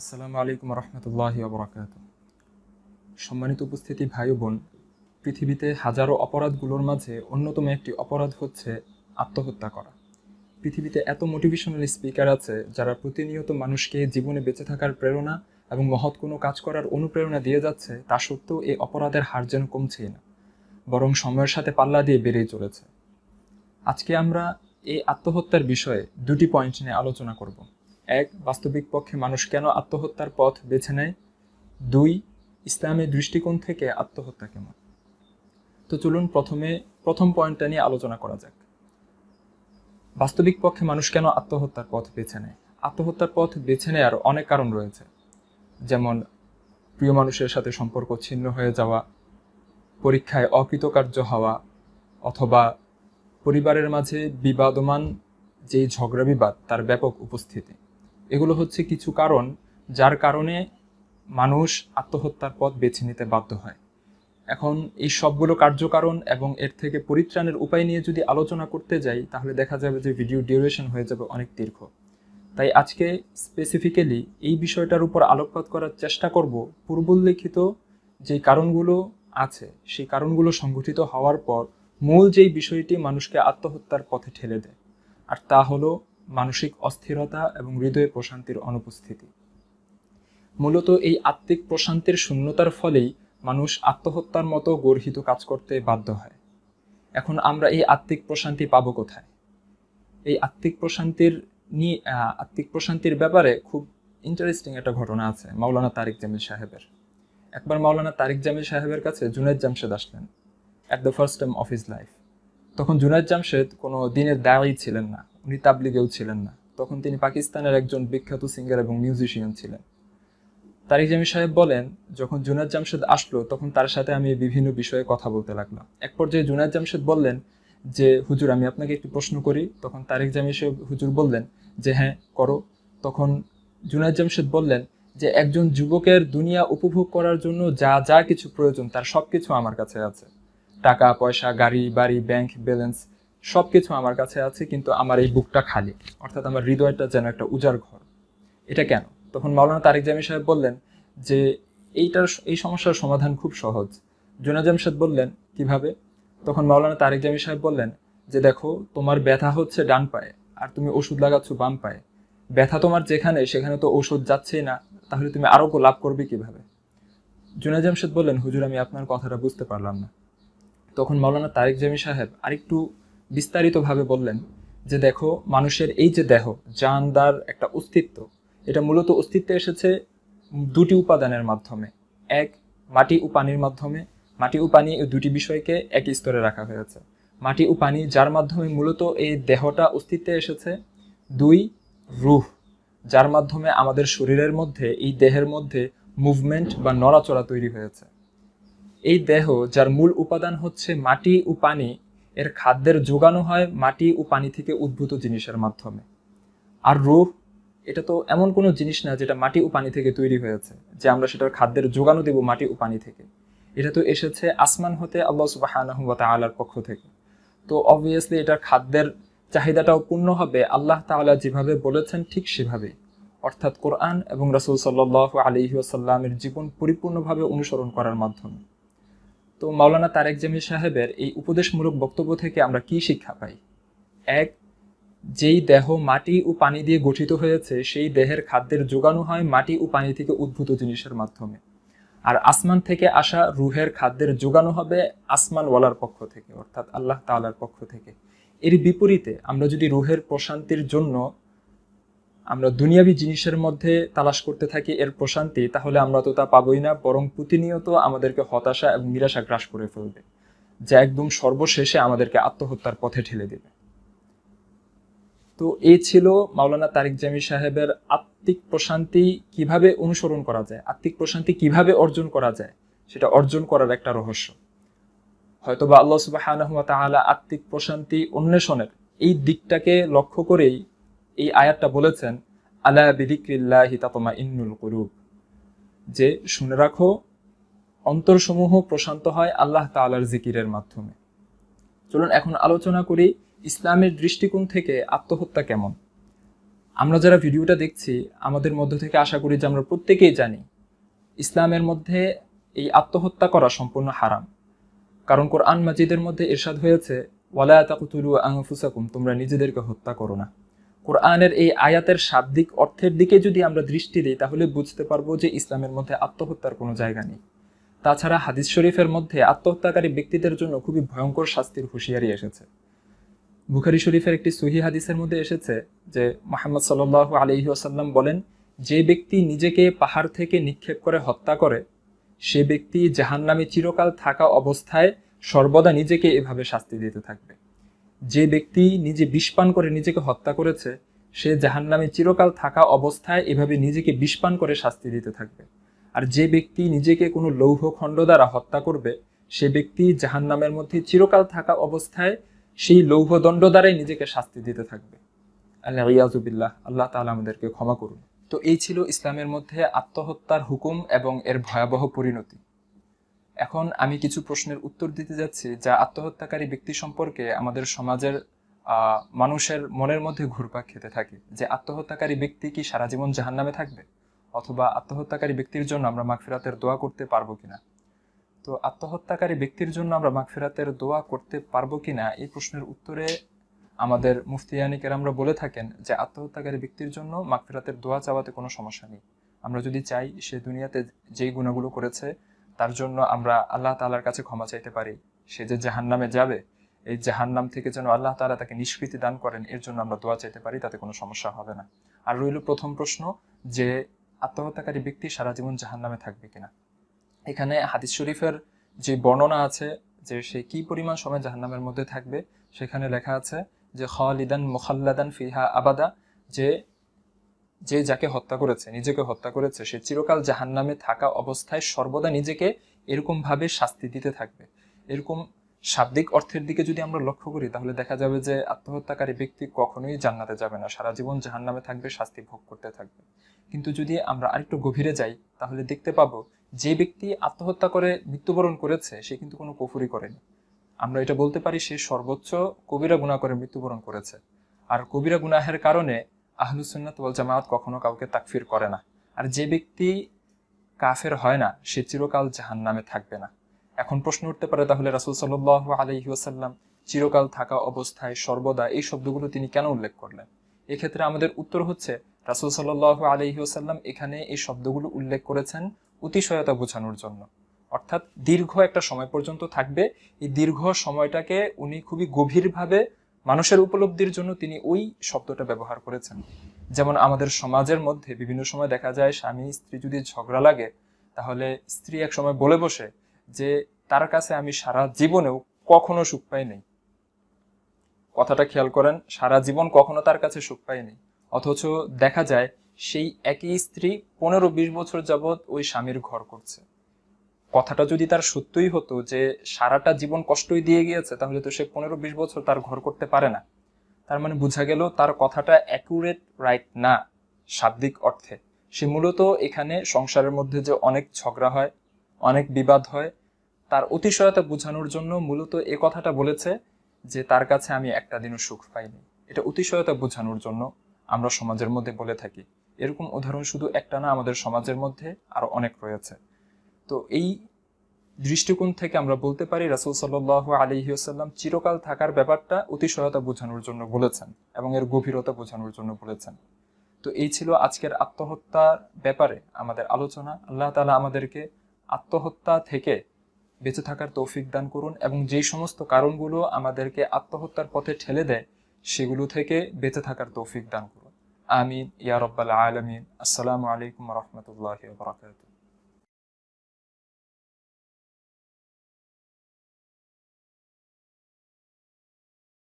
আসসালামু আলাইকুম রহমতুল্লাহ আবরাকাত সম্মানিত উপস্থিতি ভাই বোন পৃথিবীতে হাজারো অপরাধগুলোর মাঝে অন্যতম একটি অপরাধ হচ্ছে আত্মহত্যা করা পৃথিবীতে এত মোটিভেশনাল স্পিকার আছে যারা প্রতিনিয়ত মানুষকে জীবনে বেঁচে থাকার প্রেরণা এবং মহৎ কোনো কাজ করার অনুপ্রেরণা দিয়ে যাচ্ছে তা সত্ত্বেও এই অপরাধের হার যেন কমছেই না বরং সময়ের সাথে পাল্লা দিয়ে বেড়েই চলেছে আজকে আমরা এই আত্মহত্যার বিষয়ে দুটি পয়েন্ট নিয়ে আলোচনা করবো এক বাস্তবিক পক্ষে মানুষ কেন আত্মহত্যার পথ বেছে নেয় দুই ইসলামের দৃষ্টিকোণ থেকে আত্মহত্যা কেমন তো চলুন প্রথমে প্রথম পয়েন্টটা নিয়ে আলোচনা করা যাক বাস্তবিক পক্ষে মানুষ কেন আত্মহত্যার পথ বেছে নেয় আত্মহত্যার পথ বেছে নেয়ার অনেক কারণ রয়েছে যেমন প্রিয় মানুষের সাথে সম্পর্ক ছিন্ন হয়ে যাওয়া পরীক্ষায় অকৃতকার্য হওয়া অথবা পরিবারের মাঝে বিবাদমান যেই ঝগড়া বিবাদ তার ব্যাপক উপস্থিতি এগুলো হচ্ছে কিছু কারণ যার কারণে মানুষ আত্মহত্যার পথ বেছে নিতে বাধ্য হয় এখন এই সবগুলো কার্যকারণ এবং এর থেকে পরিত্রাণের উপায় নিয়ে যদি আলোচনা করতে যাই তাহলে দেখা যাবে যে ভিডিও ডিউরেশন হয়ে যাবে অনেক দীর্ঘ তাই আজকে স্পেসিফিক্যালি এই বিষয়টার উপর আলোকপাত করার চেষ্টা করব পূর্বোল্লেখিত যে কারণগুলো আছে সেই কারণগুলো সংগঠিত হওয়ার পর মূল যেই বিষয়টি মানুষকে আত্মহত্যার পথে ঠেলে দেয় আর তা হলো মানসিক অস্থিরতা এবং হৃদয়ে প্রশান্তির অনুপস্থিতি মূলত এই আত্মিক প্রশান্তির শূন্যতার ফলেই মানুষ আত্মহত্যার মতো গর্হিত কাজ করতে বাধ্য হয় এখন আমরা এই আত্মিক প্রশান্তি পাব কোথায় এই আত্মিক প্রশান্তির নিয়ে আত্মিক প্রশান্তির ব্যাপারে খুব ইন্টারেস্টিং একটা ঘটনা আছে মাওলানা তারিক জামিল সাহেবের একবার মাওলানা তারিক জামিল সাহেবের কাছে জুনায়দ জামশেদ আসলেন at the first time of his life তখন জুনায়দ জামশেদ কোনো দিনের দায়ী ছিলেন না উনি তাবলিগেও ছিলেন না তখন তিনি পাকিস্তানের একজন বিখ্যাত সিঙ্গার এবং মিউজিশিয়ান ছিলেন তারিক জামি সাহেব বলেন যখন জুনাদ জামশেদ আসলো তখন তার সাথে আমি বিভিন্ন বিষয়ে কথা বলতে লাগলাম এক পর্যায়ে জুনাদ জামশেদ বললেন যে হুজুর আমি আপনাকে একটি প্রশ্ন করি তখন তারিক জামি সাহেব হুজুর বললেন যে হ্যাঁ করো তখন জুনাদ জামশেদ বললেন যে একজন যুবকের দুনিয়া উপভোগ করার জন্য যা যা কিছু প্রয়োজন তার সব কিছু আমার কাছে আছে টাকা পয়সা গাড়ি বাড়ি ব্যাংক ব্যালেন্স সব কিছু আমার কাছে আছে কিন্তু আমার এই বুকটা খালি অর্থাৎ আমার হৃদয়টা যেন একটা উজাড় ঘর এটা কেন তখন মাওলানা তারিক জামি সাহেব বললেন যে এইটার এই সমস্যার সমাধান খুব সহজ জোনা জামশেদ বললেন কিভাবে তখন মাওলানা তারিক জামি সাহেব বললেন যে দেখো তোমার ব্যথা হচ্ছে ডান পায়ে আর তুমি ওষুধ লাগাচ্ছ বাম পায়ে ব্যথা তোমার যেখানে সেখানে তো ওষুধ যাচ্ছেই না তাহলে তুমি আরোগ্য লাভ করবে কিভাবে জুনা জামশেদ বললেন হুজুর আমি আপনার কথাটা বুঝতে পারলাম না তখন মাওলানা তারিক জামি সাহেব আরেকটু বিস্তারিতভাবে বললেন যে দেখো মানুষের এই যে দেহ জানদার একটা অস্তিত্ব এটা মূলত অস্তিত্বে এসেছে দুটি উপাদানের মাধ্যমে এক মাটি ও পানির মাধ্যমে মাটি ও পানি এই দুটি বিষয়কে এক স্তরে রাখা হয়েছে মাটি ও পানি যার মাধ্যমে মূলত এই দেহটা অস্তিত্বে এসেছে দুই রুহ যার মাধ্যমে আমাদের শরীরের মধ্যে এই দেহের মধ্যে মুভমেন্ট বা নড়াচড়া তৈরি হয়েছে এই দেহ যার মূল উপাদান হচ্ছে মাটি ও পানি এর খাদ্যের যোগানো হয় মাটি ও পানি থেকে উদ্ভূত জিনিসের মাধ্যমে আর রুহ এটা তো এমন কোনো জিনিস না যেটা মাটি ও পানি থেকে তৈরি হয়েছে যে আমরা সেটার খাদ্যের যোগানো দেব মাটি ও পানি থেকে এটা তো এসেছে আসমান হতে আল্লাহ সুবাহানাহু আল্লাহর পক্ষ থেকে তো অবভিয়াসলি এটার খাদ্যের চাহিদাটাও পূর্ণ হবে আল্লাহ তাআলা যেভাবে বলেছেন ঠিক সেভাবে অর্থাৎ কোরআন এবং রাসুল সাল্লাহ আলহিউসাল্লামের জীবন পরিপূর্ণভাবে অনুসরণ করার মাধ্যমে তো মাওলানা তারেক জামিল সাহেবের এই উপদেশমূলক বক্তব্য থেকে আমরা কি শিক্ষা পাই এক যেই দেহ মাটি ও পানি দিয়ে গঠিত হয়েছে সেই দেহের খাদ্যের যোগানো হয় মাটি ও পানি থেকে উদ্ভূত জিনিসের মাধ্যমে আর আসমান থেকে আসা রুহের খাদ্যের যোগানো হবে আসমানওয়ালার পক্ষ থেকে অর্থাৎ আল্লাহ তালার পক্ষ থেকে এর বিপরীতে আমরা যদি রুহের প্রশান্তির জন্য আমরা দুনিয়াবি জিনিসের মধ্যে তালাশ করতে থাকি এর প্রশান্তি তাহলে আমরা তো তা পাবই না বরং প্রতিনিয়ত আমাদেরকে হতাশা এবং নিরাশা গ্রাস করে ফেলবে যা একদম সর্বশেষে আমাদেরকে আত্মহত্যার পথে ঠেলে দেবে তো এই ছিল মাওলানা তারিক জামি সাহেবের আত্মিক প্রশান্তি কিভাবে অনুসরণ করা যায় আত্মিক প্রশান্তি কিভাবে অর্জন করা যায় সেটা অর্জন করার একটা রহস্য হয়তো বা আল্লাহ সুবাহ আত্মিক প্রশান্তি অন্বেষণের এই দিকটাকে লক্ষ্য করেই এই আয়াতটা বলেছেন আলা বিদিক্রিল্লাহি তাতমা ইন্নুল কুলুব যে শুনে রাখো অন্তরসমূহ প্রশান্ত হয় আল্লাহ তালার জিকিরের মাধ্যমে চলুন এখন আলোচনা করি ইসলামের দৃষ্টিকোণ থেকে আত্মহত্যা কেমন আমরা যারা ভিডিওটা দেখছি আমাদের মধ্য থেকে আশা করি যে আমরা প্রত্যেকেই জানি ইসলামের মধ্যে এই আত্মহত্যা করা সম্পূর্ণ হারাম কারণ কোরআন মাজিদের মধ্যে এরশাদ হয়েছে ওয়ালা তাকুতুলু আংফুসাকুম তোমরা নিজেদেরকে হত্যা করো না কোরআনের এই আয়াতের শাব্দিক অর্থের দিকে যদি আমরা দৃষ্টি দিই তাহলে বুঝতে পারবো যে ইসলামের মধ্যে আত্মহত্যার কোনো জায়গা নেই তাছাড়া হাদিস শরীফের মধ্যে আত্মহত্যাকারী ব্যক্তিদের জন্য খুবই ভয়ঙ্কর শাস্তির হুঁশিয়ারি এসেছে বুখারি শরীফের একটি সহি হাদিসের মধ্যে এসেছে যে মোহাম্মদ সাল্লু আলহি আসাল্লাম বলেন যে ব্যক্তি নিজেকে পাহাড় থেকে নিক্ষেপ করে হত্যা করে সে ব্যক্তি জাহান্নামে চিরকাল থাকা অবস্থায় সর্বদা নিজেকে এভাবে শাস্তি দিতে থাকবে যে ব্যক্তি নিজে বিষপান করে নিজেকে হত্যা করেছে সে জাহান্নামে চিরকাল থাকা অবস্থায় এভাবে নিজেকে বিষপান করে শাস্তি দিতে থাকবে আর যে ব্যক্তি নিজেকে কোনো লৌহ খণ্ড দ্বারা হত্যা করবে সে ব্যক্তি জাহান্নামের মধ্যে চিরকাল থাকা অবস্থায় সেই লৌহদণ্ড দ্বারাই নিজেকে শাস্তি দিতে থাকবে আল্লাহ ইয়াজুবিল্লাহ আল্লাহ তালা আমাদেরকে ক্ষমা করুন তো এই ছিল ইসলামের মধ্যে আত্মহত্যার হুকুম এবং এর ভয়াবহ পরিণতি এখন আমি কিছু প্রশ্নের উত্তর দিতে যাচ্ছি যা আত্মহত্যাকারী ব্যক্তি সম্পর্কে আমাদের সমাজের মানুষের মনের মধ্যে ঘুরপাক খেতে থাকে যে আত্মহত্যাকারী ব্যক্তি কি সারা জীবন জাহান নামে থাকবে অথবা আত্মহত্যাকারী ব্যক্তির জন্য আমরা মাগফিরাতের দোয়া করতে পারবো কিনা তো আত্মহত্যাকারী ব্যক্তির জন্য আমরা মাগফিরাতের দোয়া করতে পারবো কিনা এই প্রশ্নের উত্তরে আমাদের মুফতিয়ানিকের আমরা বলে থাকেন যে আত্মহত্যাকারী ব্যক্তির জন্য মাগফিরাতের দোয়া চাওয়াতে কোনো সমস্যা নেই আমরা যদি চাই সে দুনিয়াতে যেই গুণাগুলো করেছে তার জন্য আমরা আল্লাহ তালার কাছে ক্ষমা চাইতে পারি সে যে জাহান্নামে যাবে এই জাহান্নাম থেকে যেন আল্লাহ তালা তাকে নিষ্কৃতি দান করেন এর জন্য আমরা দোয়া চাইতে পারি তাতে কোনো সমস্যা হবে না আর রইল প্রথম প্রশ্ন যে আত্মহত্যাকারী ব্যক্তি সারা জীবন জাহান্নামে থাকবে কিনা এখানে হাদিস শরীফের যে বর্ণনা আছে যে সে কি পরিমাণ সময় জাহান্নামের মধ্যে থাকবে সেখানে লেখা আছে যে খালিদান মুখাল্লাদান ফিহা আবাদা যে যে যাকে হত্যা করেছে নিজেকে হত্যা করেছে সে চিরকাল জাহান নামে থাকা অবস্থায় সর্বদা নিজেকে এরকমভাবে শাস্তি দিতে থাকবে এরকম শাব্দিক অর্থের দিকে যদি আমরা লক্ষ্য করি তাহলে দেখা যাবে যে আত্মহত্যাকারী ব্যক্তি কখনোই জান্নাতে যাবে না সারা জীবন জাহান নামে থাকবে শাস্তি ভোগ করতে থাকবে কিন্তু যদি আমরা আরেকটু গভীরে যাই তাহলে দেখতে পাবো যে ব্যক্তি আত্মহত্যা করে মৃত্যুবরণ করেছে সে কিন্তু কোনো কফুরি করেনি আমরা এটা বলতে পারি সে সর্বোচ্চ কবিরা গুণা করে মৃত্যুবরণ করেছে আর কবিরা গুনাহের কারণে আহলুসুন্নাত ওয়াল জামায়াত কখনো কাউকে তাকফির করে না আর যে ব্যক্তি কাফের হয় না সে চিরকাল জাহান নামে থাকবে না এখন প্রশ্ন উঠতে পারে তাহলে রাসুল সাল্লাহ আসাল্লাম চিরকাল থাকা অবস্থায় সর্বদা এই শব্দগুলো তিনি কেন উল্লেখ করলেন এক্ষেত্রে আমাদের উত্তর হচ্ছে রাসুল সাল্লাহ আসাল্লাম এখানে এই শব্দগুলো উল্লেখ করেছেন অতিশয়তা বোঝানোর জন্য অর্থাৎ দীর্ঘ একটা সময় পর্যন্ত থাকবে এই দীর্ঘ সময়টাকে উনি খুবই গভীরভাবে মানুষের উপলব্ধির জন্য তিনি ওই শব্দটা ব্যবহার করেছেন যেমন আমাদের সমাজের মধ্যে বিভিন্ন সময় দেখা যায় স্বামী স্ত্রী যদি ঝগড়া লাগে তাহলে স্ত্রী এক সময় বলে বসে যে তার কাছে আমি সারা জীবনেও কখনো সুখ পাই নাই কথাটা খেয়াল করেন সারা জীবন কখনো তার কাছে সুখ নেই অথচ দেখা যায় সেই একই স্ত্রী পনেরো বিশ বছর যাবৎ ওই স্বামীর ঘর করছে কথাটা যদি তার সত্যই হতো যে সারাটা জীবন কষ্টই দিয়ে গিয়েছে তাহলে তো সে পনেরো বিশ বছর তার ঘর করতে পারে না তার মানে বোঝা গেল তার কথাটা অ্যাকুরেট রাইট না শাব্দিক অর্থে সে মূলত এখানে সংসারের মধ্যে যে অনেক ঝগড়া হয় অনেক বিবাদ হয় তার অতিশয়তা বোঝানোর জন্য মূলত এ কথাটা বলেছে যে তার কাছে আমি একটা দিনও সুখ পাইনি এটা অতিশয়তা বোঝানোর জন্য আমরা সমাজের মধ্যে বলে থাকি এরকম উদাহরণ শুধু একটা না আমাদের সমাজের মধ্যে আরো অনেক রয়েছে তো এই দৃষ্টিকোণ থেকে আমরা বলতে পারি রাসুল সাল্লাহ আলহিউসাল্লাম চিরকাল থাকার ব্যাপারটা অতিশয়তা বোঝানোর জন্য বলেছেন এবং এর গভীরতা বোঝানোর জন্য বলেছেন তো এই ছিল আজকের আত্মহত্যার ব্যাপারে আমাদের আলোচনা আল্লাহ তালা আমাদেরকে আত্মহত্যা থেকে বেঁচে থাকার তৌফিক দান করুন এবং যেই সমস্ত কারণগুলো আমাদেরকে আত্মহত্যার পথে ঠেলে দেয় সেগুলো থেকে বেঁচে থাকার তৌফিক দান করুন আমিন ইয়ারব্বাল আলমিন আসসালামু আলাইকুম রহমতুল্লাহ বরাকাতু